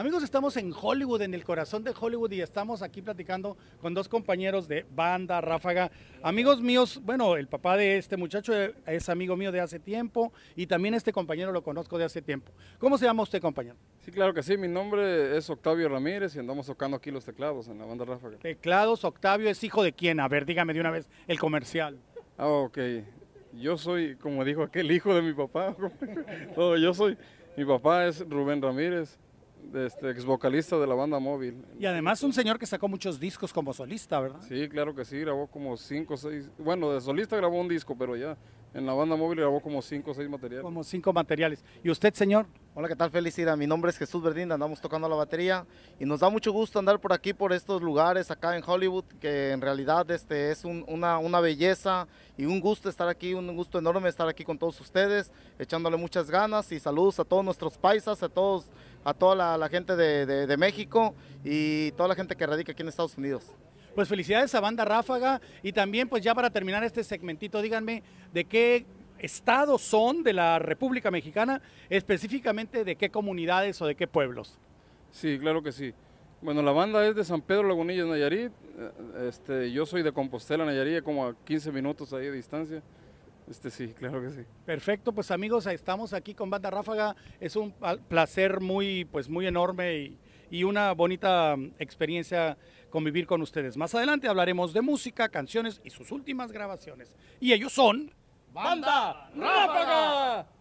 Amigos, estamos en Hollywood, en el corazón de Hollywood y estamos aquí platicando con dos compañeros de banda Ráfaga. Amigos míos, bueno, el papá de este muchacho es amigo mío de hace tiempo y también este compañero lo conozco de hace tiempo. ¿Cómo se llama usted, compañero? Sí, claro que sí. Mi nombre es Octavio Ramírez y andamos tocando aquí los teclados en la banda Ráfaga. Teclados, Octavio, ¿es hijo de quién? A ver, dígame de una vez el comercial. Ah, ok. Yo soy, como dijo aquel, hijo de mi papá. Oh, yo soy, mi papá es Rubén Ramírez este, ex vocalista de la banda móvil. Y además un señor que sacó muchos discos como solista, ¿verdad? Sí, claro que sí, grabó como cinco o seis, bueno, de solista grabó un disco, pero ya en la banda móvil grabó como cinco o seis materiales. Como cinco materiales. ¿Y usted, señor? Hola, ¿qué tal? Felicidad. Mi nombre es Jesús Verdín, andamos tocando la batería y nos da mucho gusto andar por aquí, por estos lugares acá en Hollywood, que en realidad este, es una, belleza y un gusto estar aquí, un gusto enorme estar aquí con todos ustedes, echándole muchas ganas y saludos a todos nuestros paisas, a todos, a toda la, gente de, de México y toda la gente que radica aquí en Estados Unidos pues felicidades a Banda Ráfaga y también pues ya para terminar este segmentito, díganme de qué estados son de la República Mexicana, específicamente de qué comunidades o de qué pueblos. Sí, claro que sí. Bueno, la banda es de San Pedro Lagunilla, Nayarit. Eh, este, yo soy de Compostela, Nayarit, como a 15 minutos ahí de distancia. Este sí, claro que sí. Perfecto, pues amigos, estamos aquí con Banda Ráfaga. Es un placer muy, pues muy enorme y, y una bonita experiencia convivir con ustedes. Más adelante hablaremos de música, canciones y sus últimas grabaciones. Y ellos son... Banda Rápaga!